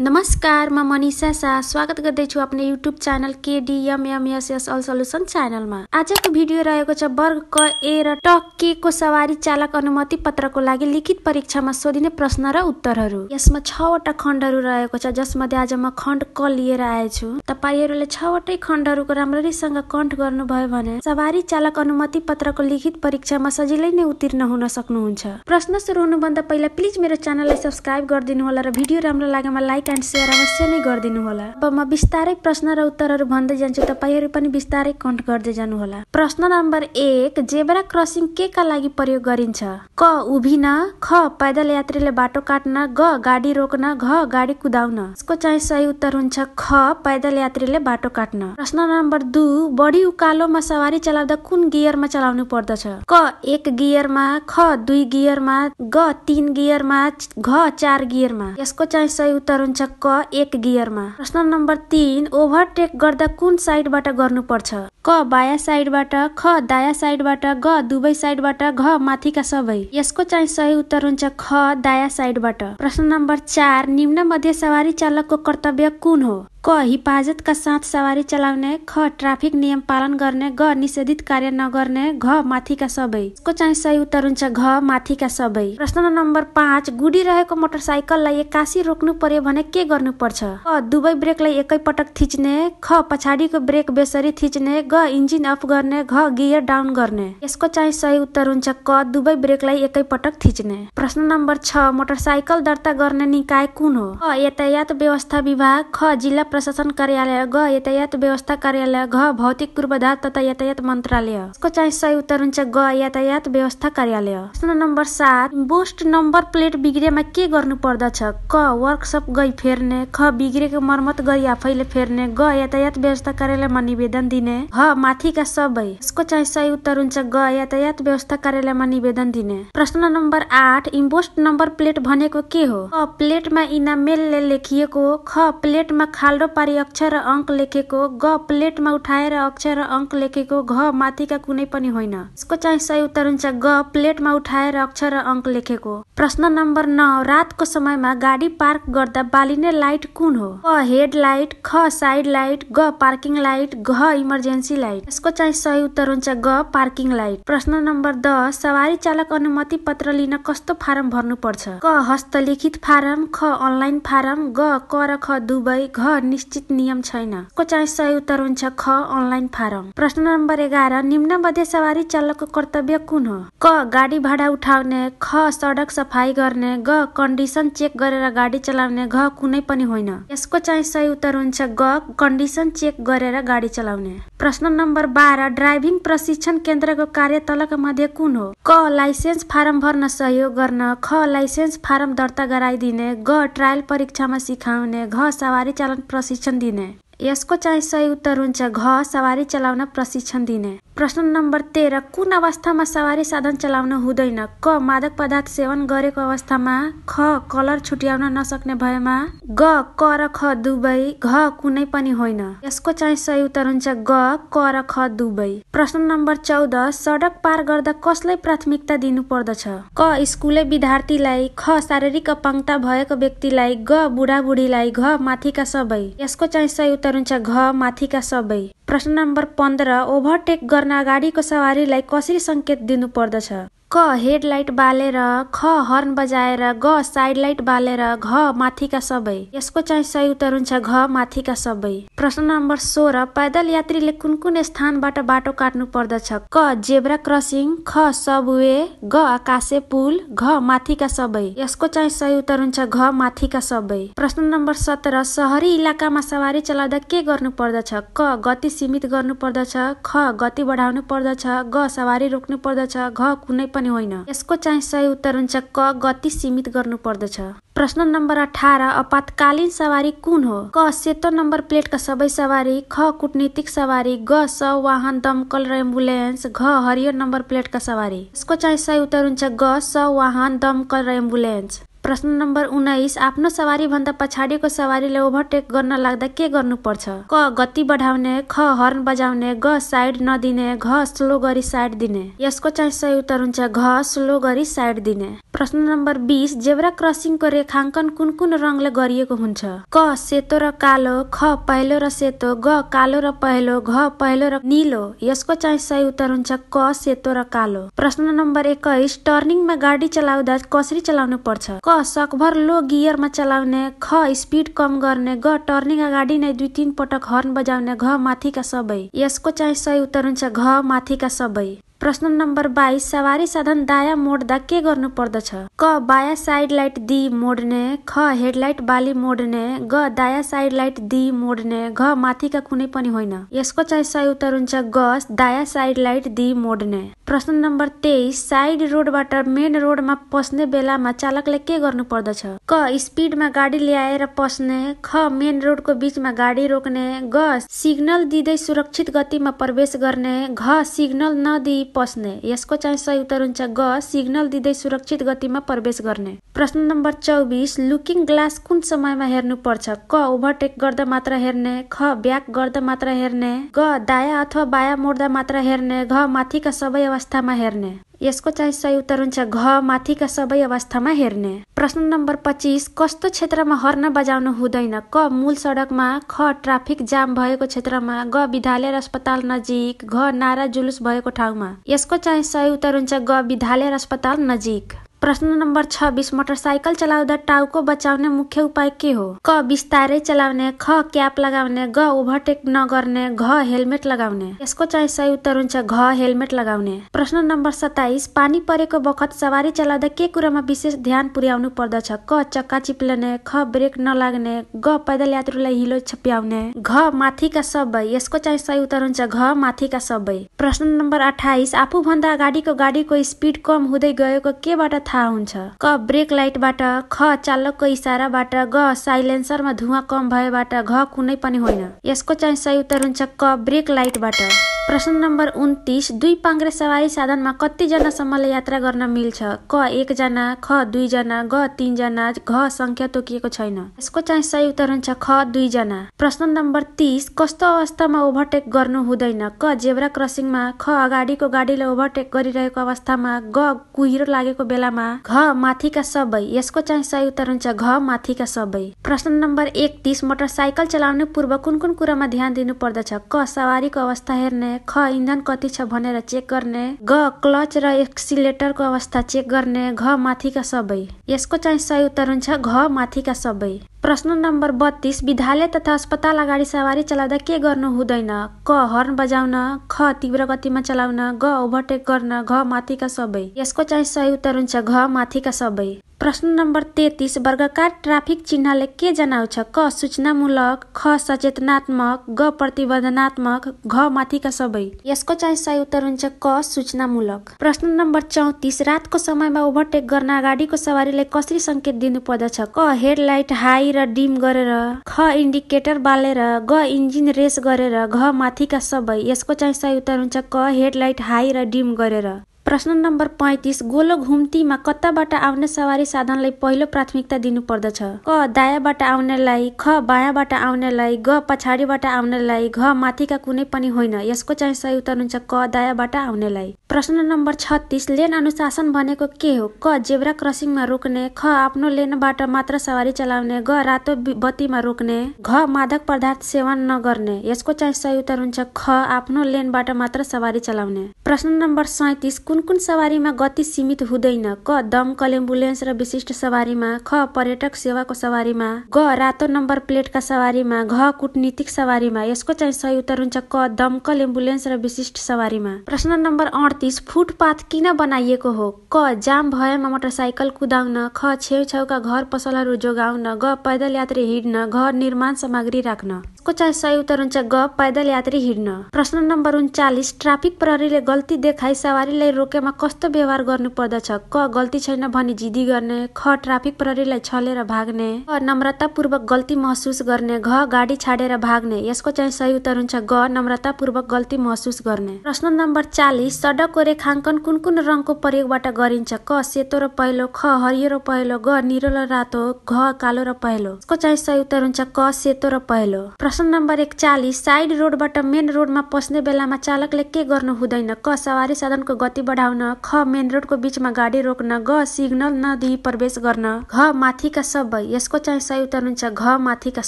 नमस्कार म मनिषा शाह स्वागत गर्दैछु आफ्नो YouTube channel KDMMSS all solution च्यानलमा आजको भिडियो रहेको छ वर्ग क ए र ट के को सवारी चालक अनुमति पत्रको लागि लिखित परीक्षामा सोधिने प्रश्न र उत्तरहरू यसमा छवटा खण्डहरू रहेको छ जसमध्ये आज म खण्ड क लिएर आएछु तपाईँहरूले छवटै खण्डहरूको राम्ररीसँग कण्ठ गर्नुभयो भने सवारी चालक अनुमति पत्रको लिखित परीक्षामा सजिलै नै उत्तीर्ण हुन सक्नुहुन्छ प्रश्न सुरु हुनुभन्दा पहिला प्लिज मेरो च्यानललाई सब्सक्राइब गरिदिनु होला र भिडियो राम्रो लागेमा लाइक लाइक एन्ड सेयर अवश्य नै होला अब म बिस्तारै प्रश्न र उत्तरहरू भन्दै जान्छु तपाईँहरू पनि बिस्तारै कन्ट गर्दै जानु होला प्रश्न नम्बर एक जेब्रा क्रसिङ के का लागि प्रयोग गरिन्छ क उभिन ख पैदल यात्रीले बाटो काट्न ग गाडी रोक्न घ गाडी कुदाउन यसको चाहिँ सही उत्तर हुन्छ ख पैदल यात्रीले बाटो काट्न प्रश्न नम्बर दुई बढी उकालोमा सवारी चलाउँदा कुन गियरमा चलाउनु पर्दछ क एक गियरमा ख दुई गियरमा ग तिन गियरमा घ चार गियरमा यसको चाहिँ सही उत्तर हुन्छ क एक गियरमा प्रश्न नम्बर तिन ओभरटेक गर्दा कुन साइडबाट गर्नुपर्छ क बाया साइडबाट ख दायाँ साइडबाट ग दुवै साइडबाट घ माथिका सबै यसको चाहिँ सही उत्तर हुन्छ ख दायाँ साइडबाट प्रश्न नम्बर चार निम्न मध्य सवारी चालकको कर्तव्य कुन हो क हिफाजतका साथ सवारी चलाउने ख ट्राफिक नियम पालन गर्ने ग निषेधित कार्य नगर्ने घ माथिका सबै यसको चाहिँ सही उत्तर हुन्छ घ माथिका सबै प्रश्न नम्बर पाँच गुडी रहेको मोटरसाइकललाई एक्कासी रोक्नु पर्यो भने के गर्नुपर्छ क दुवै ब्रेकलाई एकै पटक थिच्ने ख पछाडिको ब्रेक बेसरी थिच्ने ग इन्जिन अफ गर्ने घ गियर डाउन गर्ने यसको चाहिँ सही उत्तर हुन्छ क दुवै ब्रेकलाई एकै पटक थिच्ने प्रश्न नम्बर छ मोटरसाइकल दर्ता गर्ने निकाय कुन हो यातायात व्यवस्था विभाग ख जिल्ला प्रशासन कार्यालय ग यातायात व्यवस्था कार्यालय घ भौतिक पूर्वाधार तथा यातायात मन्त्रालय यसको चाहिँ सही उत्तर हुन्छ ग यातायात व्यवस्था कार्यालय प्रश्न नम्बर सात बोस्ट नम्बर प्लेट बिग्रेमा के गर्नु पर्दछ क वर्कसप गई फेर्ने ख बिग्रेको मर्मत गरी आफैले फेर्ने ग यातायात व्यवस्था कार्यालयमा निवेदन दिने ह माथिका सबै यसको चाहिँ सही उत्तर हुन्छ ग यातायात व्यवस्था कार्यालयमा निवेदन दिने प्रश्न नम्बर आठ इम्बोस्ट नम्बर प्लेट भनेको के हो प्लेटमा इनामेलले लेखिएको ख प्लेटमा खाल र पारी अक्षर र अङ्क लेखेको ग प्लेटमा उठाएर अक्षर र अङ्क लेखेको घ माथिका कुनै पनि होइन यसको चाहिँ सही उत्तर हुन्छ ग प्लेटमा उठाएर अक्षर र अङ्क लेखेको प्रश्न नम्बर नौ रातको समयमा गाडी पार्क गर्दा बालिने लाइट कुन हो क हेड लाइट ख साइड लाइट ग पार्किङ लाइट घ इमर्जेन्सी लाइट यसको चाहिँ सही उत्तर हुन्छ ग पार्किङ लाइट प्रश्न नम्बर दस सवारी चालक अनुमति पत्र लिन कस्तो फारम भर्नुपर्छ क हस्तलिखित फारम ख अनलाइन फारम ग क र ख दुवै घ निश्चित नियम छैन को चाहिँ सही उत्तर हुन्छ ख अनलाइन फारम प्रश्न नम्बर एघार निम्न मध्य सवारी चालकको कर्तव्य कुन हो क गाडी भाडा उठाउने ख सडक सफाई गर्ने ग कन्डिसन चेक गरेर गाडी चलाउने घ कुनै पनि होइन यसको चाहिँ सही उत्तर हुन्छ ग कन्डिसन चेक गरेर गाडी चलाउने प्रश्न नम्बर बाह्र ड्राइभिङ प्रशिक्षण केन्द्रको कार्यतलक मध्ये कुन हो क लाइसेन्स फारम भर्न सहयोग गर्न ख लाइसेन्स फारम दर्ता गराइदिने ग ट्रायल परीक्षामा सिकाउने घ सवारी चालन प्रशिक्षण दिन है यसको चाहिँ सही उत्तर हुन्छ घ सवारी चलाउन प्रशिक्षण दिने प्रश्न नम्बर तेह्र कुन अवस्थामा सवारी साधन चलाउन हुँदैन क मादक पदार्थ सेवन गरेको अवस्थामा ख कलर छुट्याउन नसक्ने भएमा ग क र ख दुवै घ कुनै पनि होइन यसको चाहिँ सही उत्तर हुन्छ ग क र ख दुवै प्रश्न नम्बर चौध सडक पार गर्दा कसलाई प्राथमिकता दिनुपर्दछ क स्कुले विद्यार्थीलाई ख शारीरिक अपङ्गता भएको व्यक्तिलाई ग बुढाबुढीलाई घ माथिका सबै यसको चाहिँ सही उत्तर तरुन्छ घ माथिका सबै प्रश्न नम्बर पन्ध्र ओभरटेक गर्न गाडीको सवारीलाई कसरी सङ्केत दिनुपर्दछ क हेडलाइट बालेर ख हर्न बजाएर ग साइड लाइट बालेर घ माथिका सबै यसको चाहिँ सही उत्तर हुन्छ घ माथिका सबै प्रश्न नम्बर सोह्र पैदल यात्रीले कुन कुन स्थानबाट बाटो काट्नु पर्दछ क जेब्रा क्रसिङ ख सबवे ग आकाशे पुल घ माथिका सबै यसको चाहिँ सही उत्तर हुन्छ घ माथिका सबै प्रश्न नम्बर सत्र सहरी इलाकामा सवारी चलाउँदा के गर्नु पर्दछ क गति सीमित गर्नु पर्दछ ख गति बढाउनु पर्दछ ग सवारी रोक्नु पर्दछ घ कुनै पनि होइन यसको चाहिँ सही उत्तर हुन्छ क गति सीमित गर्नु प्रश्न नम्बर अठार आपतकालीन सवारी कुन हो क सेतो नम्बर प्लेटका सबै सवारी ख कुटनीतिक सवारी ग स वाहन दमकल र एम्बुलेन्स घ हरियो नम्बर प्लेटका सवारी यसको चाहिँ सही उत्तर हुन्छ ग स वाहन दमकल र एम्बुलेन्स प्रश्न नम्बर उन्नाइस आफ्नो सवारी भन्दा पछाडिको सवारीले ओभरटेक गर्न लाग्दा के गर्नु पर्छ क गति बढाउने ख हर्न बजाउने ग साइड नदिने घ स्लो गरी साइड दिने यसको चाहिँ सही उत्तर हुन्छ घ स्लो गरी साइड दिने प्रश्न नम्बर बिस जेब्रा क्रसिङको रेखाङ्कन कुन कुन रङले गरिएको हुन्छ क सेतो र कालो ख पहेलो र सेतो ग कालो र पहेलो घ पहेलो र निलो यसको चाहिँ सही उत्तर हुन्छ क सेतो र कालो प्रश्न नम्बर एक्काइस टर्निङमा गाडी चलाउँदा कसरी चलाउनु पर्छ क सक्भर सकभर लो गियर चलाउने ख स्पिड कम गर्ने ग टर्निङ अगाडि नै दुई तिन पटक हर्न बजाउने घ माथिका सबै यसको चाहिँ सही उत्तर हुन्छ घ माथिका सबै। प्रश्न नम्बर बाइस सवारी साधन दायाँ मोड्दा के गर्नु पर्दछ क बायाँ साइड लाइट दि मोड्ने ख हेडलाइट बाली मोड्ने ग दायाँ साइड लाइट दि मोड्ने घ माथिका कुनै पनि होइन यसको चाहिँ सही उत्तर हुन्छ ग दायाँ साइड लाइट दि मोड्ने प्रश्न नम्बर तेइस साइड रोडबाट मेन रोडमा पस्ने बेलामा चालकले के गर्नु पर्दछ क स्पिडमा गाडी ल्याएर पस्ने ख मेन रोडको बिचमा गाडी रोक्ने ग सिग्नल दिँदै सुरक्षित गतिमा प्रवेश गर्ने घ सिग्नल नदी पस्ने यसको चाहिँ सही उत्तर हुन्छ ग सिग्नल दिँदै सुरक्षित गतिमा प्रवेश गर्ने प्रश्न नम्बर चौबिस लुकिङ ग्लास कुन समयमा हेर्नुपर्छ क ओभरटेक गर्दा मात्र हेर्ने ख ब्याक गर्दा मात्र हेर्ने ग दाया अथवा बाया मोड्दा मात्र हेर्ने घ माथिका सबै अवस्थामा हेर्ने यसको चाहिँ उत्तर हुन्छ घ माथिका सबै अवस्थामा हेर्ने प्रश्न नम्बर पच्चिस कस्तो क्षेत्रमा हर्न बजाउनु हुँदैन क मूल सडकमा ख ट्राफिक जाम भएको क्षेत्रमा ग विद्यालय र अस्पताल नजिक घ नारा जुलुस भएको ठाउँमा यसको चाहिँ उत्तर हुन्छ ग विद्यालय र अस्पताल नजिक प्रश्न नम्बर छब्बिस मोटरसाइकल चलाउँदा टाउको बचाउने मुख्य उपाय के हो क बिस्तारै चलाउने ख क्याप लगाउने ग ओभरटेक नगर्ने घ हेलमेट लगाउने यसको चाहिँ सही उत्तर हुन्छ घ हेलमेट लगाउने प्रश्न नम्बर सताइस पानी परेको बखत सवारी चलाउँदा के कुरामा विशेष ध्यान पुर्याउनु पर्दछ क चक्का चिप्लने ख ब्रेक नलाग्ने ग पैदल यात्रुलाई हिलो छप्याउने घ माथिका सबै यसको चाहिँ सही उत्तर हुन्छ घ माथिका सबै प्रश्न नम्बर अठाइस आफूभन्दा अगाडिको गाडीको स्पिड कम हुँदै गएको केबाट थाहा हुन्छ क ब्रेक लाइटबाट ख चालकको इसाराबाट ग साइलेन्सरमा धुवा कम भएबाट घ कुनै पनि होइन यसको चाहिँ सही उत्तर हुन्छ क ब्रेक लाइटबाट प्रश्न नम्बर उन्तिस दुई पाङ्ग्रे सवारी साधनमा कतिजनासम्मले यात्रा गर्न मिल्छ क एकजना ख दुईजना ग तिनजना घ सङ्ख्या तोकिएको छैन यसको चाहिँ सही उत्तर हुन्छ ख दुईजना प्रश्न नम्बर तिस कस्तो अवस्थामा ओभरटेक गर्नु हुँदैन क जेब्रा क्रसिङमा ख अगाडिको गाडीले ओभरटेक गरिरहेको अवस्थामा ग कुहिरो लागेको बेलामा कुरामा घ माथिका सबै यसको चाहिँ सही उत्तर हुन्छ घ माथिका सबै प्रश्न नम्बर एकतिस मोटरसाइकल चलाउने पूर्व कुन कुन कुरामा ध्यान दिनुपर्दछ क सवारीको अवस्था हेर्ने ख इन्धन कति छ भनेर चेक गर्ने ग क्लच र एक्सिलेटरको अवस्था चेक गर्ने घ माथिका सबै यसको चाहिँ सही उत्तर हुन्छ घ माथिका सबै प्रश्न नम्बर बत्तिस विद्यालय तथा अस्पताल अगाडि सवारी चलाउँदा के गर्नु हुँदैन क हर्न बजाउन ख तीव्र गतिमा चलाउन घ ओभरटेक गर्न घ माथिका सबै यसको चाहिँ सही उत्तर हुन्छ घ माथिका सबै प्रश्न नम्बर तेत्तिस वर्गकार ट्राफिक चिन्हले के जनाउँछ क सूचनामूलक ख सचेतनात्मक ग प्रतिबन्धनात्मक घ माथिका सबै यसको चाहिँ सही उत्तर हुन्छ क सूचनामूलक प्रश्न नम्बर चौतिस रातको समयमा ओभरटेक गर्न गाडीको सवारीलाई कसरी सङ्केत दिनु क हेडलाइट हाई र डिम गरेर ख इन्डिकेटर बालेर ग इन्जिन रेस गरेर घ माथिका सबै यसको चाहिँ सही उत्तर हुन्छ क हेडलाइट हाई र डिम गरेर प्रश्न नम्बर पैँतिस गोलो घुम्तीमा कताबाट आउने सवारी साधनलाई पहिलो प्राथमिकता दिनुपर्दछ क दायाँबाट आउनेलाई ख बायाँबाट आउनेलाई ग पछाडिबाट आउनेलाई घ माथिका कुनै पनि होइन यसको चाहिँ सही उत्तर हुन्छ क दायाँबाट आउनेलाई प्रश्न नम्बर छत्तिस लेन अनुशासन भनेको के हो क जेब्रा क्रसिङमा रोक्ने ख आफ्नो लेनबाट मात्र सवारी चलाउने ग रातो बत्तीमा रोक्ने घ मादक पदार्थ सेवन नगर्ने यसको चाहिँ सही उत्तर हुन्छ ख आफ्नो लेनबाट मात्र सवारी चलाउने प्रश्न नम्बर सैतिस कुन कुन सवारीमा गति सीमित हुँदैन क दमकल एम्बुलेन्स र विशिष्ट सवारीमा ख पर्यटक सेवाको सवारीमा ग रातो नम्बर प्लेटका सवारीमा घ कुटनीतिक सवारीमा यसको चाहिँ सही उत्तर हुन्छ क दमकल एम्बुलेन्स र विशिष्ट सवारीमा प्रश्न नम्बर अडतिस फुटपाथ किन बनाइएको हो क जाम भएमा मोटरसाइकल कुदाउन ख छेउछाउका घर पसलहरू जोगाउन ग पैदल यात्री हिँड्न घर निर्माण सामग्री राख्न यसको चाहिँ सही उत्तर हुन्छ ग पैदल यात्री हिँड्न प्रश्न नम्बर उन्चालिस ट्राफिक प्रहरीले गल्ती देखाई सवारीलाई रोकेमा कस्तो व्यवहार गर्नुपर्दछ क गल्ती छैन भनी जिदी गर्ने ख ट्राफिक प्रहरीलाई छलेर भाग्ने क नम्रतापूर्वक गल्ती महसुस गर्ने घ गाडी छाडेर भाग्ने यसको चाहिँ सही उत्तर हुन्छ ग नम्रतापूर्वक गल्ती महसुस गर्ने प्रश्न नम्बर चालिस सडकको रेखाङ्कन कुन कुन रङको प्रयोगबाट गरिन्छ क सेतो र पहिलो ख हरियो र पहिलो ग निरो र रातो घ कालो र पहिलो यसको चाहिँ सही उत्तर हुन्छ क सेतो र पहिलो प्रश्न नम्बर एकचालिस साइड रोडबाट मेन रोडमा पस्ने बेलामा चालकले के गर्नु हुँदैन क सवारी साधनको गतिबाट बढाउन ख मेन रोडको बिचमा गाडी रोक्न ग सिग्नल नदी प्रवेश गर्न घ माथिका सबै यसको चाहिँ सही उत्तर हुन्छ घ माथिका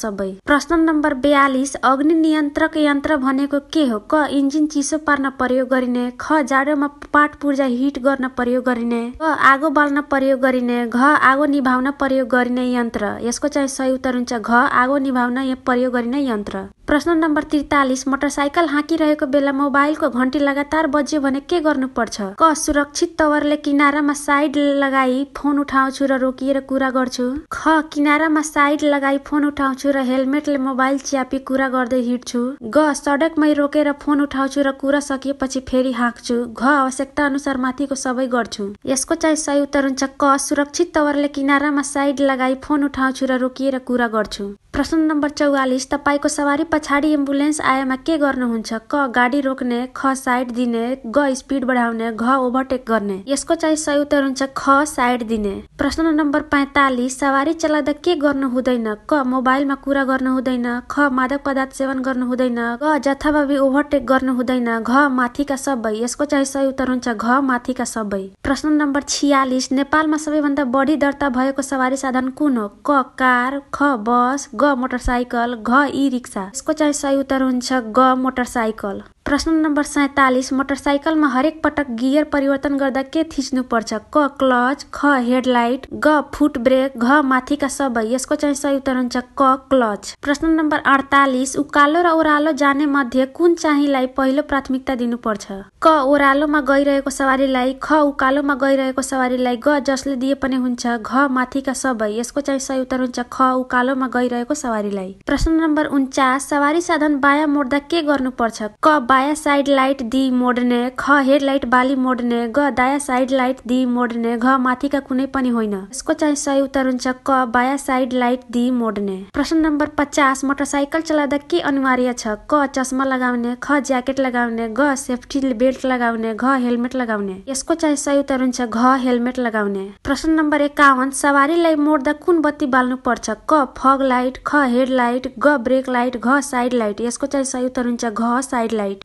सबै प्रश्न नम्बर बयालिस अग्नि नियन्त्रक यन्त्र भनेको के हो क इन्जिन चिसो पार्न प्रयोग गरिने ख जाडोमा पाट पूर्जा हिट गर्न प्रयोग गरिने ग आगो बाल्न प्रयोग गरिने घ आगो निभाउन प्रयोग गरिने यन्त्र यसको चाहिँ सही उत्तर हुन्छ घ आगो निभाउन प्रयोग गरिने यन्त्र प्रश्न नम्बर त्रितालिस मोटरसाइकल हाँकिरहेको बेला मोबाइलको घन्टी लगातार बज्यो भने के गर्नुपर्छ क सुरक्षित तवरले किनारामा साइड लगाई फोन उठाउँछु र रोकिएर कुरा गर्छु ख किनारामा साइड लगाई फोन उठाउँछु र हेलमेटले मोबाइल च्यापी कुरा गर्दै हिँड्छु ग सडकमै रोकेर फोन उठाउँछु र कुरा सकिएपछि फेरि हाँक्छु घ आवश्यकता अनुसार माथिको सबै गर्छु यसको चाहिँ सही उत्तर हुन्छ क सुरक्षित तवरले किनारामा साइड लगाई फोन उठाउँछु र रोकिएर कुरा गर्छु प्रश्न नम्बर चौवालिस तपाईँको सवारी पछाडि एम्बुलेन्स आएमा के गर्नुहुन्छ क गाडी रोक्ने ख साइड दिने ग स्पिड बढाउने घ ओभरटेक गर्ने यसको चाहिँ सही उत्तर हुन्छ ख साइड दिने प्रश्न नम्बर पैँतालिस सवारी चलाउँदा के गर्नु हुँदैन क मोबाइलमा कुरा गर्नु हुँदैन ख मादक पदार्थ सेवन गर्नु हुँदैन ग जथाभावी ओभरटेक गर्नु हुँदैन घ माथिका सबै यसको चाहिँ सही उत्तर हुन्छ घ माथिका सबै प्रश्न नम्बर छियालिस नेपालमा सबैभन्दा बढी दर्ता भएको सवारी साधन कुन हो क कार ख बस ग ग मोटरसाइकल घ ई रिक्सा यसको चाहिँ सही उत्तर हुन्छ ग मोटरसाइकल प्रश्न नम्बर सैँतालिस मोटरसाइकलमा हरेक पटक गियर परिवर्तन गर्दा के थिच्नु पर्छ क क्लच ख हेडलाइट ग फुट ब्रेक घ माथिका सबै यसको चाहिँ सही उत्तर हुन्छ क क्लच प्रश्न नम्बर अडतालिस उकालो र ओह्रालो जाने मध्ये कुन चाहिँलाई पहिलो प्राथमिकता दिनुपर्छ क ओह्रालोमा गइरहेको सवारीलाई ख उकालोमा गइरहेको सवारीलाई ग जसले दिए पनि हुन्छ घ माथिका सबै यसको चाहिँ सही उत्तर हुन्छ ख उकालोमा गइरहेको सवारीलाई प्रश्न नम्बर उन्चास सवारी साधन बायाँ मोड्दा के गर्नुपर्छ क बाया साइड लाइट दि मोड्ने ख हेडलाइट बाली मोड्ने ग दाया साइड लाइट दि मोड्ने घ माथिका कुनै पनि होइन यसको चाहिँ सही उत्तर हुन्छ क बाया साइड लाइट दि मोड्ने प्रश्न नम्बर पचास मोटरसाइकल चलाउँदा के अनिवार्य छ क चस्मा लगाउने ख ज्याकेट लगाउने ग सेफ्टी बेल्ट लगाउने घ हेलमेट लगाउने यसको चाहिँ सही उत्तर हुन्छ घ हेलमेट लगाउने प्रश्न नम्बर एकाउन्न सवारीलाई मोड्दा कुन बत्ती बाल्नु पर्छ क फग लाइट ख हेडलाइट ग ब्रेक लाइट घ साइड लाइट यसको चाहिँ सही उत्तर हुन्छ घ साइड लाइट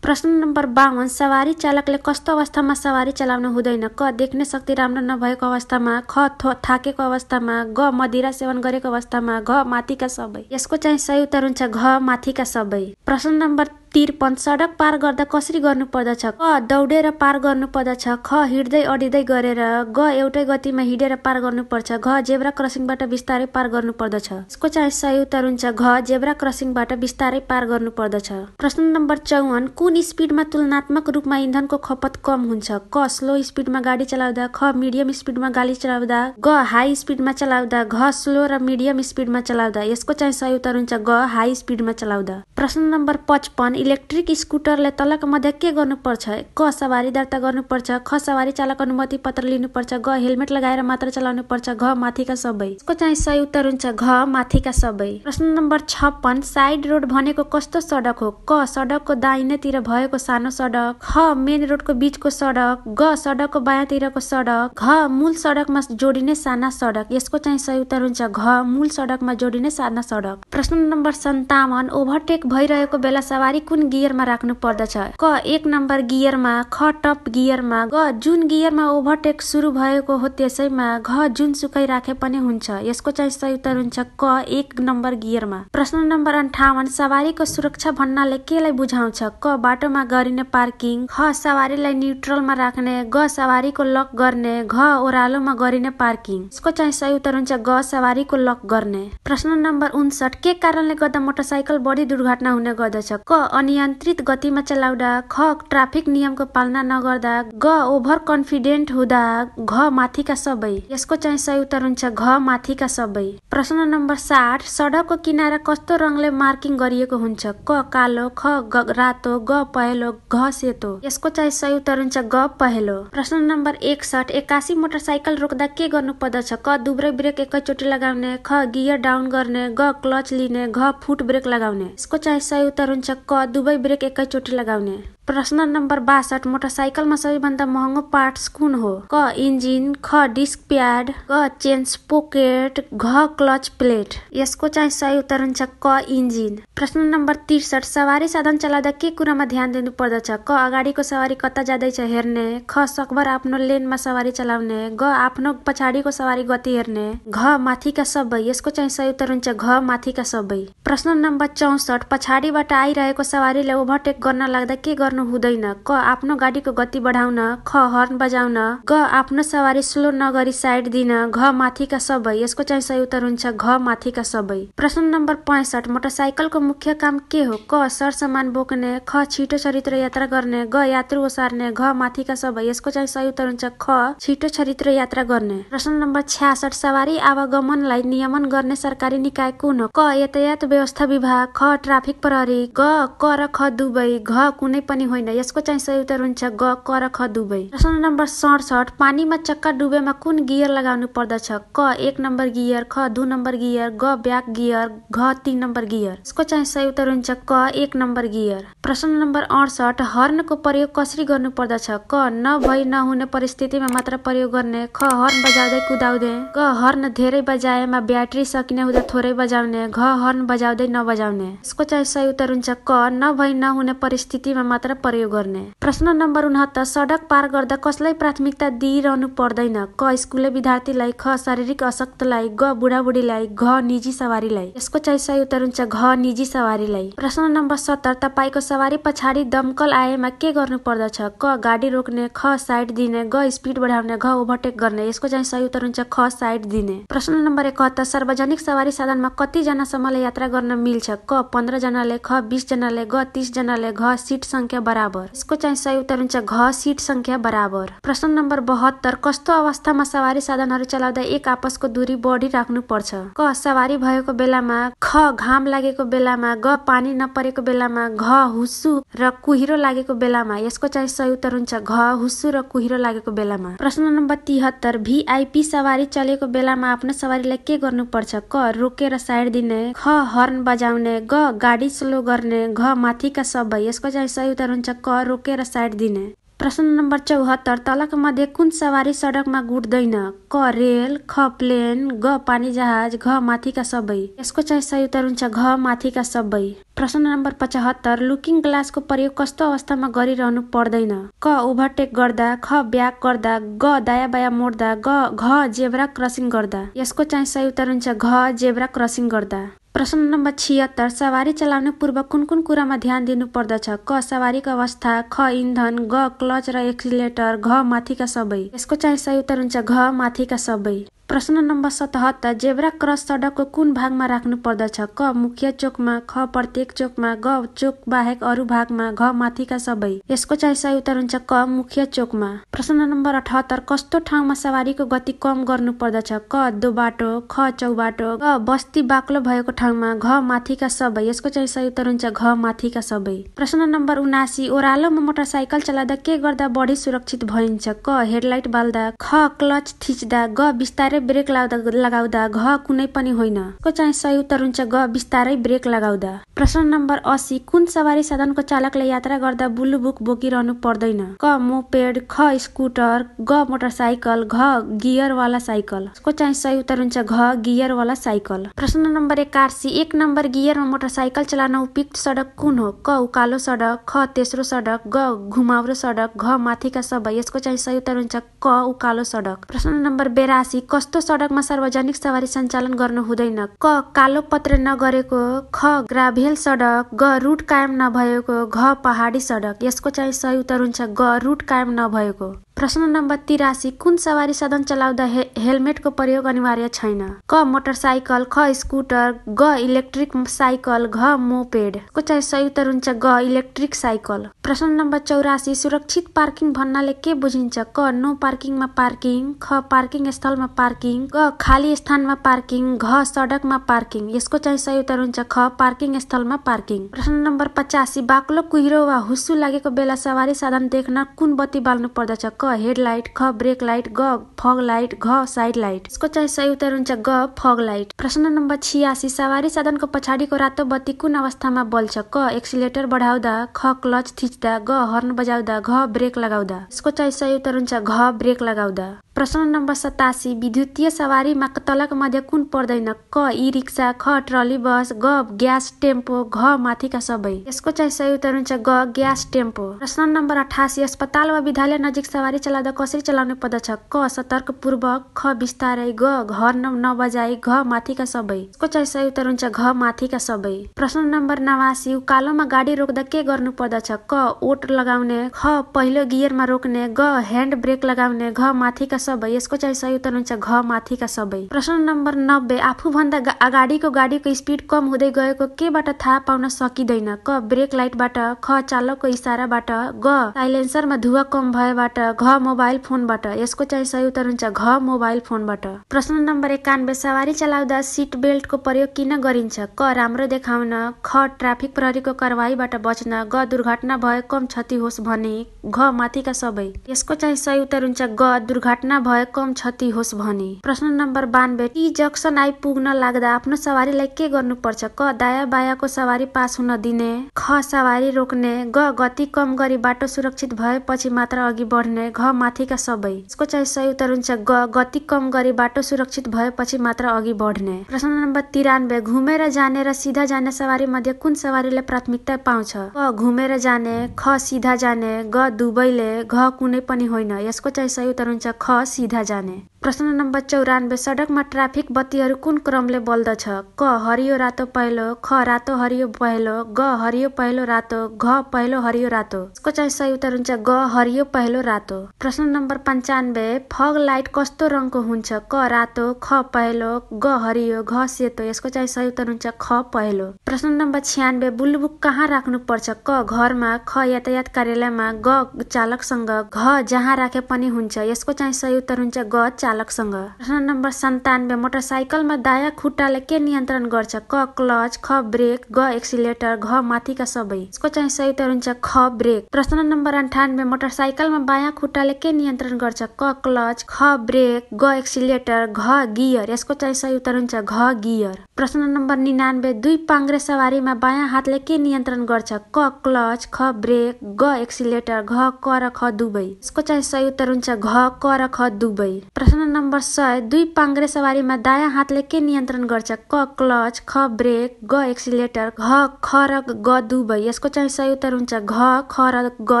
प्रश्न नम्बर बाहन सवारी चालकले कस्तो अवस्थामा सवारी चलाउनु हुँदैन क देख्ने शक्ति राम्रो नभएको अवस्थामा ख थो थाकेको अवस्थामा ग मदिरा सेवन गरेको अवस्थामा घ माथिका सबै यसको चाहिँ सही उत्तर हुन्छ घ माथिका सबै प्रश्न नम्बर त्रिपन सडक पार गर्दा कसरी गर्नुपर्दछ क दौडेर पार गर्नु पर्दछ ख हिँड्दै अडिँदै गरेर ग एउटै गतिमा हिँडेर पार गर्नु पर्छ घ जेब्रा क्रसिङबाट बिस्तारै पार गर्नु पर्दछ यसको चाहिँ सही उत्तर हुन्छ घ जेब्रा क्रसिङबाट बिस्तारै पार गर्नु पर्दछ प्रश्न नम्बर चौवन कु कुन स्पिडमा तुलनात्मक रूपमा इन्धनको खपत कम हुन्छ क स्लो स्पिडमा गाडी चलाउँदा ख मिडियम स्पिडमा गाडी चलाउँदा ग हाई स्पिडमा चलाउँदा घ स्लो र मिडियम स्पिडमा चलाउँदा यसको चाहिँ सही उत्तर हुन्छ ग हाई स्पिडमा चलाउँदा प्रश्न नम्बर पचपन्न इलेक्ट्रिक स्कुटरले तलक मध्य के गर्नुपर्छ क सवारी दर्ता गर्नुपर्छ ख सवारी चालक अनुमति पत्र लिनुपर्छ ग हेलमेट लगाएर मात्र चलाउनु पर्छ घ माथिका सबै यसको चाहिँ सही उत्तर हुन्छ घ माथिका सबै प्रश्न नम्बर छप्पन साइड रोड भनेको कस्तो सडक हो क सडकको दाहिनेतिर भएको सानो सडक ख मेन रोडको बीचको सडक ग सडकको बायाँतिरको सडक घ मूल सडकमा जोडिने साना सडक यसको चाहिँ सही उत्तर हुन्छ घ मूल सडकमा जोडिने साना सडक प्रश्न नम्बर सन्तावन ओभरटेक भइरहेको बेला सवारी कुन गियरमा राख्नु पर्दछ क एक नम्बर गियरमा ख टप गियरमा ग जुन गियरमा ओभरटेक सुरु भएको हो त्यसैमा घ जुन सुकै राखे पनि हुन्छ यसको चाहिँ सही उत्तर हुन्छ क एक नम्बर गियरमा प्रश्न नम्बर अन्ठाउन्न सवारीको सुरक्षा भन्नाले केलाई बुझाउँछ क बाटोमा गरिने पार्किङ ख सवारीलाई न्युट्रलमा राख्ने ग सवारीको लक गर्ने घ ओह्रालोमा गरिने पार्किङ यसको चाहिँ सही उत्तर हुन्छ ग सवारीको लक गर्ने प्रश्न नम्बर उन्सठ के कारणले गर्दा मोटरसाइकल बढी दुर्घटना हुने गर्दछ क अनियन्त्रित गतिमा चलाउँदा ख ट्राफिक नियमको पालना नगर्दा ग ओभर कन्फिडेन्ट हुँदा घ माथिका सबै यसको चाहिँ सही उत्तर हुन्छ घ माथिका सबै प्रश्न नम्बर साठ सडकको किनारा कस्तो रङले मार्किङ गरिएको हुन्छ क कालो ख रातो ग ग घ सेतो यसको चाहिँ सही उत्तर हुन्छ ग पहेलो प्रश्न नम्बर एकसठ एक्कासी मोटरसाइकल रोक्दा के गर्नु पर्दछ क दुब्रै ब्रेक एकैचोटि लगाउने ख गियर डाउन गर्ने ग क्लच लिने घ फुट ब्रेक लगाउने यसको चाहिँ उत्तर हुन्छ क दुवै ब्रेक एकैचोटि लगाउने प्रश्न नम्बर बासठ मोटरसाइकलमा सबैभन्दा महँगो पार्ट्स कुन हो क इन्जिन ख डिस्क प्याड क चेन पोकेट घ क्लच प्लेट यसको चाहिँ सही उत्तर हुन्छ क इन्जिन प्रश्न नम्बर त्रिसठ सवारी साधन चलाउँदा के कुरामा ध्यान दिनुपर्दछ क अगाडिको सवारी कता जाँदैछ हेर्ने ख सकभर आफ्नो लेनमा सवारी चलाउने ग आफ्नो पछाडिको सवारी गति हेर्ने घ माथिका सबै यसको चाहिँ सही उत्तर हुन्छ घ माथिका सबै प्रश्न नम्बर चौसठ पछाडिबाट आइरहेको सवारीले ओभरटेक गर्न लाग्दा के गर्नु हुँदैन क आफ्नो गाडीको गति बढाउन ख हर्न बजाउन ग आफ्नो सवारी स्लो नगरी साइड दिन घ माथिका सबै यसको चाहिँ सही उत्तर हुन्छ घ माथिका सबै प्रश्न नम्बर पैसठ मोटरसाइकलको मुख्य काम के हो क सरसामान बोक्ने ख छिटो चरित्र यात्रा गर्ने ग यात्रु ओसार्ने घ माथिका सबै यसको चाहिँ सही उत्तर हुन्छ ख छिटो चरित्र यात्रा गर्ने प्रश्न नम्बर छ्यासठ सवारी आवागमनलाई नियमन गर्ने सरकारी निकाय कुन हो क यातायात व्यवस्था विभाग ख ट्राफिक प्रहरी ग क र ख दुबई घ कुनै पनि होइन यसको चाहिँ सही उत्तर हुन्छ ग क र ख दुबई प्रश्न नम्बर सडसठ पानीमा चक्का डुबेमा कुन गियर लगाउनु पर्दछ क एक नम्बर गियर ख दु नम्बर गियर ग ब्याक गियर घ तिन नम्बर गियर यसको चाहिँ सही उत्तर हुन्छ क एक नम्बर गियर प्रश्न नम्बर नम्बर अडसठ हर्नको प्रयोग कसरी गर्नुपर्दछ क नभई नहुने परिस्थितिमा मात्र प्रयोग गर्ने ख हर्न बजाउँदै कुदाउँदै ग हर्न धेरै बजाएमा ब्याट्री सकिने हुँदा थोरै बजाउने घ हर्न बजाउँदै नबजाउने यसको चाहिँ सही उत्तर हुन्छ क नभई नहुने परिस्थितिमा मात्र प्रयोग गर्ने प्रश्न नम्बर उनहत्तर सडक पार गर्दा कसलाई प्राथमिकता दिइरहनु पर्दैन क स्कुले विद्यार्थीलाई ख शारीरिक अशक्तलाई ग बुढाबुढीलाई घ निजी सवारीलाई यसको चाहिँ सही उत्तर हुन्छ घ निजी सवारीलाई प्रश्न नम्बर सत्तर तपाईँको सवारी पछाडि दमकल आएमा के गर्नु पर्दछ क गाडी रोक्ने ख साइड दिने ग स्पिड बढाउने घ ओभरटेक गर्ने यसको चाहिँ सही उत्तर हुन्छ ख साइड दिने प्रश्न नम्बर त सार्वजनिक सवारी साधनमा कतिजनासम्मलाई यात्रा गर्न मिल्छ क जनाले ख बिसजनाले ग जनाले घ सिट संख्या बराबर यसको चाहिँ सही उत्तर हुन्छ घ सिट संख्या बराबर प्रश्न नम्बर बहत्तर कस्तो अवस्थामा सवारी साधनहरू चलाउँदा एक आपसको दूरी बढी राख्नु पर्छ क सवारी भएको बेलामा ख घाम लागेको बेलामा ग पानी नपरेको बेलामा घ हुसु र कुहिरो लागेको बेलामा यसको चाहिँ सय उत्तर हुन्छ घ हुस्सु र कुहिरो लागेको बेलामा प्रश्न नम्बर तिहत्तर भिआइपी सवारी चलेको बेलामा आफ्नो सवारीलाई के गर्नु पर्छ क रोकेर साइड दिने ख हर्न बजाउने ग गाडी स्लो गर्ने घ माथिका सबै यसको चाहिँ सही उत्तर हुन्छ क रोकेर साइड दिने प्रश्न नम्बर चौहत्तर तलक मध्ये कुन सवारी सडकमा गुट्दैन क रेल ख प्लेन ग पानी जहाज घ माथिका सबै यसको चाहिँ सही उत्तर हुन्छ घ माथिका सबै प्रश्न नम्बर पचहत्तर लुकिङ ग्लासको प्रयोग कस्तो अवस्थामा गरिरहनु पर्दैन क ओभरटेक गर्दा ख ब्याक गर्दा ग दाया बाया मोड्दा ग घ जेब्रा क्रसिङ गर्दा यसको चाहिँ सही उत्तर हुन्छ घ जेब्रा क्रसिङ गर्दा प्रश्न नम्बर छिहत्तर सवारी चलाउने पूर्व कुन कुन कुरामा ध्यान दिनुपर्दछ क सवारीको अवस्था ख इन्धन ग क्लच र एक्सिलेटर घ माथिका सबै यसको चाहिँ सही उत्तर हुन्छ घ माथिका सबै प्रश्न नम्बर सतहत्तर जेब्रा क्रस सडकको कुन भागमा राख्नु पर्दछ क मुख्य चोकमा ख प्रत्येक चोकमा ग चोक बाहेक अरू भागमा घ माथिका सबै यसको चाहिँ सही उत्तर हुन्छ क मुख्य चोकमा प्रश्न नम्बर अठहत्तर कस्तो ठाउँमा सवारीको गति कम गर्नु पर्दछ क दोबाटो ख चौबाटो ग बस्ती बाक्लो भएको ठाउँमा घ माथिका सबै यसको चाहिँ सही उत्तर हुन्छ घ माथिका सबै प्रश्न नम्बर उनासी ओह्रालोमा मोटरसाइकल चलाउँदा के गर्दा बढी सुरक्षित भइन्छ क हेडलाइट बाल्दा ख क्लच थिच्दा ग बिस्तारै ब्रेक लगाउँदा लगाउँदा घ कुनै पनि होइन को चाहिँ सही उत्तर हुन्छ ग बिस्तारै ब्रेक लगाउँदा प्रश्न नम्बर असी कुन सवारी साधनको चालकले यात्रा गर्दा बुलु बुक बोकिरहनु पर्दैन क मोपेड ख स्कुटर ग मोटरसाइकल घ गियर वाला साइकल को चाहिँ सही उत्तर हुन्छ घ गियर वाला साइकल प्रश्न नम्बर एकासी एक नम्बर गियरमा मोटरसाइकल चलाउन उपयुक्त सडक कुन हो क उकालो सडक ख तेस्रो सडक ग घुमाउरो सडक घ माथिका सबै यसको चाहिँ सही उत्तर हुन्छ क उकालो सडक प्रश्न नम्बर बेरासी कस्तो कस्तो सडकमा सार्वजनिक सवारी सञ्चालन गर्नु हुँदैन क कालो पत्र नगरेको ख ग्राभेल सडक ग रुट कायम नभएको घ पहाडी सडक यसको चाहिँ सही उत्तर हुन्छ ग रुट कायम नभएको प्रश्न नम्बर तिरासी कुन सवारी साधन चलाउँदा हे, हेलमेटको प्रयोग अनिवार्य छैन क मोटरसाइकल ख स्कुटर ग इलेक्ट्रिक साइकल घ मोपेड को चाहिँ सही उत्तर हुन्छ ग इलेक्ट्रिक साइकल प्रश्न नम्बर चौरासी सुरक्षित पार्किङ भन्नाले के बुझिन्छ क नो पार्किङमा पार्किङ ख पार्किङ स्थलमा पार्किङ ग खाली स्थानमा पार्किङ घ सडकमा पार्किङ यसको चाहिँ सही उत्तर हुन्छ ख पार्किङ स्थलमा पार्किङ प्रश्न नम्बर पचासी बाक्लो कुहिरो वा हुस्सु लागेको बेला सवारी साधन देख्न कुन बत्ती बाल्नु पर्दछ क हेडलाइट ख ब्रेक लाइट ग फग लाइट घ साइड लाइट यसको चाहिँ सही उत्तर हुन्छ ग फग लाइट प्रश्न नम्बर छियासी सवारी साधनको पछाडिको रातो बत्ती कुन अवस्थामा बल्छ क एक्सिलेटर बढाउँदा ख क्लच थिच्दा ग हर्न बजाउँदा घ ब्रेक लगाउँदा यसको चाहिँ सही उत्तर हुन्छ घ ब्रेक लगाउँदा प्रश्न नम्बर सतासी विद्युतीय सवारीमा तलक मध्य कुन पर्दैन क ई रिक्सा ख ट्रली बस ग ग्यास टेम्पो घ माथिका सबै यसको चाहिँ सही उत्तर हुन्छ ग ग्यास टेम्पो प्रश्न नम्बर अठासी अस्पताल वा विद्यालय नजिक सवारी चलाउँदा कसरी चलाउनु पर्दछ क सतर्क पूर्वक ख बिस्तारै ग घर नबजाई घ माथिका सबै यसको चाहिँ सही उत्तर हुन्छ घ माथिका सबै प्रश्न नम्बर नवासी उकालोमा गाडी रोक्दा के गर्नु पर्दछ क ओट लगाउने ख पहिलो गियरमा रोक्ने ग ह्यान्ड ब्रेक लगाउने घ माथिका सबै यसको चाहिँ सही उत्तर हुन्छ घ माथिका सबै प्रश्न नम्बर नब्बे आफूभन्दा अगाडिको गाडीको स्पिड कम हुँदै गएको केबाट थाहा पाउन सकिँदैन क ब्रेक लाइटबाट ख चालकको इसाराबाट ग साइलेन्सरमा धुवा कम भएबाट घ मोबाइल फोनबाट यसको चाहिँ सही उत्तर हुन्छ घ मोबाइल फोनबाट प्रश्न नम्बर एकानब्बे सवारी चलाउँदा सिट बेल्टको प्रयोग किन गरिन्छ क राम्रो देखाउन ख ट्राफिक प्रहरीको कारवाहीबाट बच्न ग दुर्घटना भए कम क्षति होस् भने घ माथिका सबै यसको चाहिँ सही उत्तर हुन्छ ग दुर्घटना भए कम क्षति होस् भने प्रश्न नम्बर बानब्बे टी जक्सन आइपुग्न लाग्दा आफ्नो सवारीलाई के गर्नुपर्छ क दायाँ बायाँको सवारी पास हुन दिने ख सवारी रोक्ने ग गति कम गरी बाटो सुरक्षित भएपछि मात्र अघि बढ्ने घ माथिका सबै यसको चाहिँ सही उत्तर हुन्छ ग गति कम गरी बाटो सुरक्षित भएपछि मात्र अघि बढ्ने प्रश्न नम्बर तिरानब्बे घुमेर जाने र सिधा जाने सवारी मध्ये कुन सवारीले प्राथमिकता पाउँछ क घुमेर जाने ख सिधा जाने ग दुवैले घ कुनै पनि होइन यसको चाहिँ सही उत्तर हुन्छ ख सिधा जाने प्रश्न नम्बर चौरानब्बे सडकमा ट्राफिक बत्तीहरू कुन क्रमले बल्दछ क हरियो रातो पहिलो ख रातो हरियो पहिलो ग हरियो पहिलो रातो घ पहिलो हरियो रातो यसको चाहिँ सही उत्तर हुन्छ ग हरियो पहिलो रातो प्रश्न नम्बर पन्चानब्बे फग लाइट कस्तो रङको हुन्छ क रातो ख पहिलो ग हरियो घ सेतो यसको चाहिँ सही उत्तर हुन्छ ख पहिलो प्रश्न नम्बर छ्यानब्बे बुलबुक कहाँ राख्नुपर्छ क घरमा ख यातायात कार्यालयमा ग चालकसँग घ जहाँ राखे पनि हुन्छ यसको चाहिँ उत्तर हुन्छ ग चालकसँग प्रश्न नम्बर सन्तानब्बे मोटरसाइकलमा दायाँ खुट्टाले के नियन्त्रण गर्छ क क्लच ख ब्रेक ग एक्सिलेटर घ माथिका सबै यसको चाहिँ सही उत्तर हुन्छ ख ब्रेक प्रश्न नम्बर अन्ठानब्बे मोटरसाइकलमा बायाँ खुट्टाले के नियन्त्रण गर्छ क क्लच ख ब्रेक ग एक्सिलेटर घ गियर यसको चाहिँ सही उत्तर हुन्छ घ गियर प्रश्न नम्बर निनानब्बे दुई पाङ्रे सवारीमा बायाँ हातले के नियन्त्रण गर्छ क क्लच ख ब्रेक ग एक्सिलेटर घ क र ख दुवै यसको चाहिँ सही उत्तर हुन्छ घ क र ख दुबई प्रश्न नम्बर सय दुई पाङ्ग्रे सवारीमा दायाँ हातले के नियन्त्रण गर्छ क क्लच ख ब्रेक ग एक्सिलेटर घ खरक ग दुबै यसको चाहिँ सही उत्तर हुन्छ घ खरक ग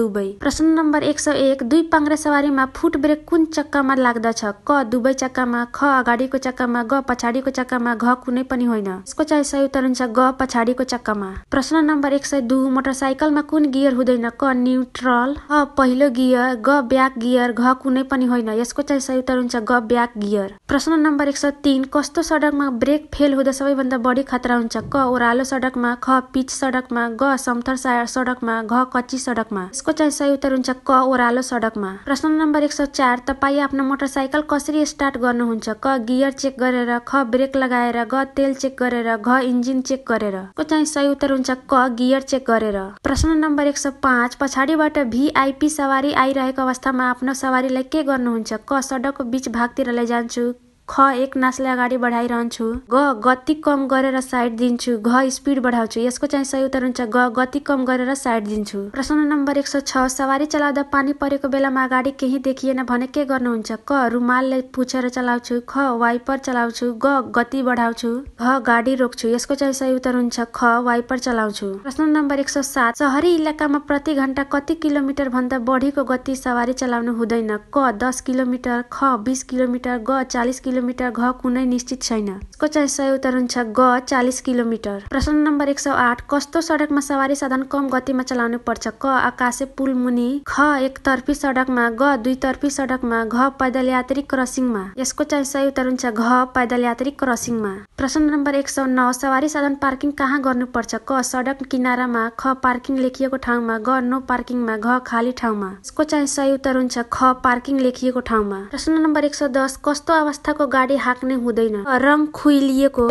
दुबई प्रश्न नम्बर एक सय एक दुई पाङ्ग्रे सवारीमा फुट ब्रेक कुन चक्कामा लाग्दछ क दुवै चक्कामा ख अगाडिको चक्कामा ग पछाडिको चक्कामा घ कुनै पनि होइन यसको चाहिँ सही उत्तर हुन्छ ग पछाडिको चक्कामा प्रश्न नम्बर एक सय दुई मोटरसाइकलमा कुन गियर हुँदैन क न्युट्रल अ पहिलो गियर ग ब्याक गियर घ कुनै पनि होइन यसको चाहिँ उत्तर हुन्छ ग ब्याक गियर प्रश्न नम्बर एक सौ तिन कस्तो सडकमा ब्रेक फेल हुँदा सबैभन्दा बढी खतरा हुन्छ क ओह्रालो सडकमा ख पिच सडकमा ग समथर सडकमा घ कच्ची सडकमा यसको चाहिँ सही उत्तर हुन्छ क ओह्रालो सडकमा प्रश्न नम्बर एक सौ चार तपाईँ आफ्नो मोटरसाइकल कसरी स्टार्ट गर्नुहुन्छ क गियर चेक गरेर ख ब्रेक लगाएर ग तेल चेक गरेर घ इन्जिन चेक गरेर को चाहिँ सही उत्तर हुन्छ क गियर चेक गरेर प्रश्न नम्बर एक सौ पाँच पछाडिबाट भिआइपी सवारी आइरहेको अवस्थामा आफ्नो सवारीलाई के गर्नुहुन्छ भनिन्छ क सडकको बीच भागतिर लैजान्छु ख एक नासले अगाडि बढाइरहन्छु ग गति कम गरेर साइड दिन्छु घ स्पिड बढाउँछु यसको चाहिँ सही उत्तर हुन्छ ग गति कम गरेर साइड दिन्छु प्रश्न नम्बर एक सौ छ सवारी चलाउँदा पानी परेको बेलामा अगाडि केही देखिएन भने के गर्नुहुन्छ क रुमालले पुछेर चलाउँछु ख वाइपर चलाउँछु ग गति बढाउँछु घ गाडी रोक्छु यसको चाहिँ सही उत्तर हुन्छ ख वाइपर चलाउँछु प्रश्न नम्बर एक सौ सात सहरी इलाकामा प्रति घन्टा कति किलोमिटर भन्दा बढीको गति सवारी चलाउनु हुँदैन क दस किलोमिटर ख बिस किलोमिटर ग चालिस किलो किलोमिटर घ कुनै निश्चित छैन यसको चाहिँ सय उत्तर छ ग चालिस किलोमिटर प्रश्न नम्बर एक सौ आठ कस्तो सडकमा सवारी साधन कम गतिमा चलाउनु पर्छ क आकाशे पुल मुनि ख एकतर्फी सडकमा ग दुईतर्फी सडकमा घ पैदल यात्री क्रसिङमा यसको चाहिँ सही उत्तर हुन्छ घ पैदल यात्री क्रसिङमा प्रश्न नम्बर एक सौ नौ सवारी साधन पार्किङ कहाँ गर्नुपर्छ क सडक किनारामा ख पार्किङ लेखिएको ठाउँमा ग नो पार्किङमा घ खाली ठाउँमा यसको चाहिँ सही उत्तर हुन्छ ख पार्किङ लेखिएको ठाउँमा प्रश्न नम्बर एक सौ दस कस्तो अवस्थाको गाडी हाक्ने हुँदैन रङ खुइलिएको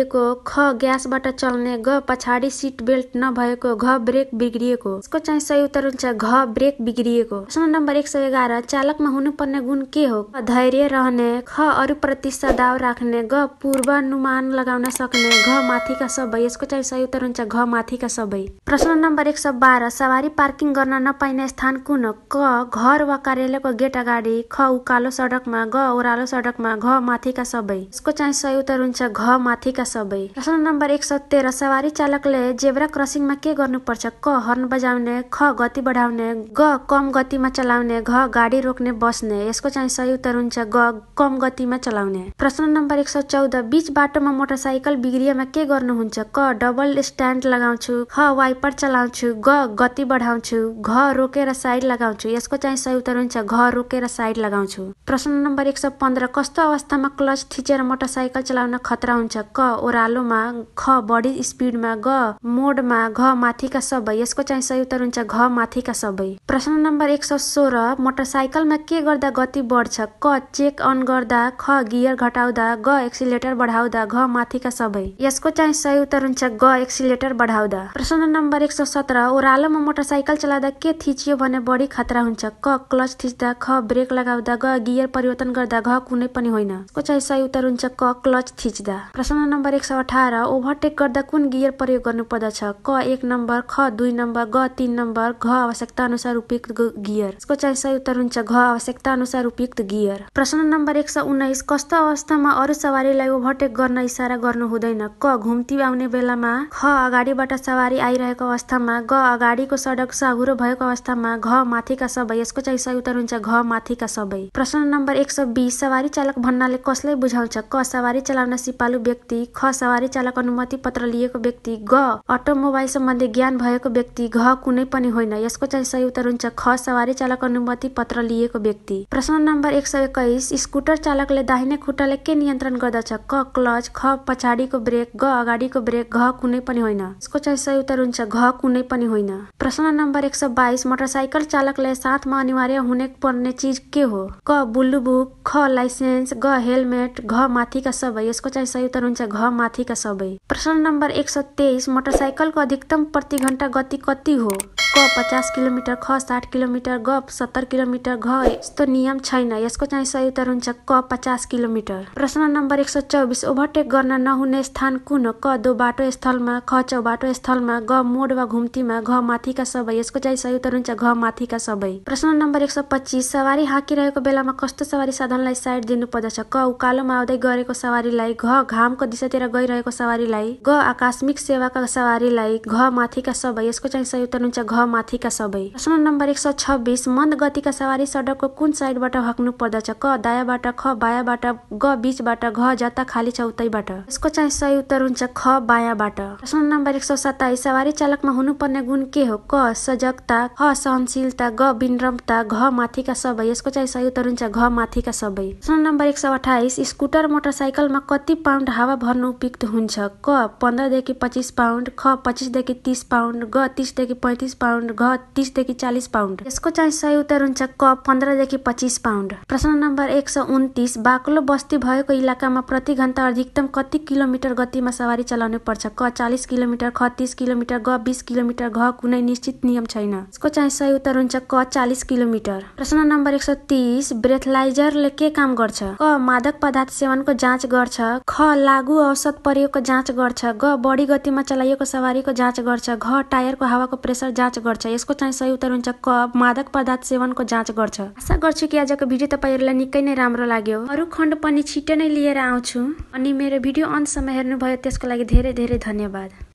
ख ग्यासबाट चल्ने ग पछाडि सिट बेल्ट नभएको घ ब्रेक बिग्रिएको यसको चाहिँ सही उत्तर हुन्छ घ ब्रेक बिग्रिएको प्रश्न नम्बर एक चालकमा हुनुपर्ने गुण के हो धैर्य रहने ख अरू प्रति सदाव राख्ने ग पूर्वानुमान लगाउन सक्ने घ माथिका सबै यसको चाहिँ सही उत्तर हुन्छ घ माथिका सबै प्रश्न नम्बर एक सय बाह्र सवारी पार्किङ गर्न नपाइने स्थान कुन क घर वा कार्यालयको गेट अगाडि ख उकालो सडकमा घ ओह्रालो सडकमा घ माथिका सबै यसको चाहिँ सही उत्तर हुन्छ घ माथिका सबै प्रश्न नम्बर एक सौ तेह्र सवारी चालकले जेब्रा क्रसिङमा के गर्नुपर्छ क हर्न बजाउने ख गति बढाउने ग कम गतिमा चलाउने घ गाडी रोक्ने बस्ने यसको चाहिँ सही उत्तर हुन्छ ग कम गतिमा चलाउने प्रश्न नम्बर एक सौ चौध बिच बाटोमा मोटरसाइकल बिग्रिएमा के गर्नुहुन्छ क डबल स्ट्यान्ड लगाउँछु ख वाइपर चलाउँछु ग गति बढाउँछु घ रोकेर साइड लगाउँछु यसको चाहिँ सही उत्तर हुन्छ घ रोकेर साइड लगाउँछु प्रश्न नम्बर एक सौ पन्ध्र कस्तो अवस्थामा क्लच कागज थिचेर मोटरसाइकल चलाउन खतरा हुन्छ। क ओह्रालोमा ख बढी स्पिडमा ग मोडमा घ माथिका सबै यसको चाहिँ सही उत्तर हुन्छ घ माथिका सबै। प्रश्न नम्बर एक सौ सोह्र मोटरसाइकलमा के गर्दा गति बढ्छ क चेक अन गर्दा ख गियर घटाउँदा ग एक्सिलेटर बढाउँदा घ माथिका सबै यसको चाहिँ सही उत्तर हुन्छ ग एक्सिलेटर बढाउँदा। प्रश्न नम्बर एक सौ सत्र ओह्रालोमा मोटरसाइकल चलाउँदा के थिचियो भने बढी खतरा हुन्छ क क्लच थिच्दा ख ब्रेक लगाउँदा ग गियर परिवर्तन गर्दा घ कुनै पनि होइन। सही उत्तर हुन्छ क क्लच थिच्दा प्रश्न नम्बर एक सौ अठार ओभरटेक गर्दा कुन गियर प्रयोग गर्नुपर्दछ क एक नम्बर ख दुई नम्बर ग तिन नम्बर घ आवश्यकता अनुसार उपयुक्त गियर यसको चाहिँ सही उत्तर हुन्छ घ आवश्यकता अनुसार उपयुक्त गियर प्रश्न नम्बर एक सौ उन्नाइस कस्तो अवस्थामा अरू सवारीलाई ओभरटेक गर्न इसारा गर्नु हुँदैन क घुम्ती आउने बेलामा ख अगाडिबाट सवारी आइरहेको अवस्थामा ग अगाडिको सडक साहुरो भएको अवस्थामा घ माथिका सबै यसको चाहिँ सही उत्तर हुन्छ घ माथिका सबै प्रश्न नम्बर एक सय बिस सवारी चालक भन्नाले कसलाई यसलाई बुझाउँछ क सवारी चलाउन सिपालु व्यक्ति ख सवारी चालक अनुमति पत्र लिएको व्यक्ति ग अटोमोबाइल सम्बन्धी ज्ञान भएको व्यक्ति घ कुनै पनि होइन यसको चाहिँ सही उत्तर हुन्छ ख सवारी चालक अनुमति पत्र लिएको व्यक्ति प्रश्न नम्बर एक सय एक्काइस स्कुटर चालकले दाहिने खुट्टाले के नियन्त्रण गर्दछ क क्लच ख पछाडिको ब्रेक ग अगाडिको ब्रेक घ कुनै पनि होइन यसको चाहिँ सही उत्तर हुन्छ घ कुनै पनि होइन प्रश्न नम्बर एक सय बाइस मोटरसाइकल चालकले साथमा अनिवार्य हुने पर्ने चिज के हो क बुलुबुक ख लाइसेन्स ग हेलमेट मिनेट घ माथिका सबै यसको चाहिँ सही उत्तर हुन्छ घ माथिका सबै प्रश्न नम्बर एक सौ तेइस मोटरसाइकलको अधिकतम प्रति घण्टा गति कति हो क पचास किलोमिटर ख साठ किलोमिटर ग सत्तर किलोमिटर घ यस्तो नियम छैन यसको चाहिँ सही उत्तर हुन्छ क पचास किलोमिटर प्रश्न नम्बर एक सौ चौबिस ओभरटेक गर्न नहुने स्थान कुन क दो बाटो स्थलमा ख चौबाटो स्थलमा ग मोड वा घुम्तीमा घ माथिका सबै यसको चाहिँ सही उत्तर हुन्छ घ माथिका सबै प्रश्न नम्बर एक सौ पच्चिस सवारी हाँकिरहेको बेलामा कस्तो सवारी साधनलाई साइड दिनुपर्दछ क उकालोमा आउँदै गरेको सवारीलाई घ घामको दिशातिर गइरहेको सवारीलाई ग आकस्मिक सेवाका सवारीलाई घ माथिका सबै यसको चाहिँ सही उत्तर हुन्छ घ माथिका सबै प्रश्न नम्बर एक सय छब्बिस मन्द गतिका सवारी सडकको कुन साइडबाट हक्नु पर्दछ क दायाँबाट ख बायाँबाट ग बिचबाट घ जता खाली छ उतैबाट यसको चाहिँ सही उत्तर हुन्छ ख बायाँबाट प्रश्न नम्बर एक सौ सत्ताइस सवारी चालकमा हुनुपर्ने गुण के हो क सजगता ख सहनशीलता ग विनम्रता घ माथिका सबै यसको चाहिँ सही उत्तर हुन्छ घ माथिका सबै प्रश्न नम्बर एक सौ अठाइस स्कुटर मोटरसाइकलमा कति पाउन्ड हावा भर्नु उपयुक्त हुन्छ क पन्ध्रदेखि पच्चिस पाउन्ड ख पच्चिसदेखि तिस पाउन्ड ग तिसदेखि पैँतिस पाउन्ड पाउन्ड घ तिसदेखि चालिस पाउन्ड यसको चाहिँ सही उत्तर हुन्छ क पन्ध्रदेखि पच्चिस पाउन्ड प्रश्न नम्बर एक सय उन्तिस बाक्लो बस्ती भएको इलाकामा प्रति घन्टा अधिकतम कति किलोमिटर गतिमा सवारी चलाउनु पर्छ क चालिस किलोमिटर ख तिस किलोमिटर ग बिस किलोमिटर घ कुनै निश्चित नियम छैन यसको चाहिँ सही उत्तर हुन्छ क चालिस किलोमिटर प्रश्न नम्बर एक सौ तिस ब्रेथलाइजरले के काम गर्छ क मादक पदार्थ सेवनको जाँच गर्छ ख लागु औसत प्रयोगको जाँच गर्छ ग बढी गतिमा चलाइएको सवारीको जाँच गर्छ घ टायरको हावाको प्रेसर जाँच गर्छ यसको चाहिँ सही उत्तर हुन्छ क मादक पदार्थ सेवनको जाँच गर्छ आशा गर्छु कि आजको भिडियो तपाईँहरूलाई निकै नै राम्रो लाग्यो अरू खण्ड पनि छिटो नै लिएर आउँछु अनि मेरो भिडियो अन्तसम्म हेर्नुभयो त्यसको लागि धेरै धेरै धन्यवाद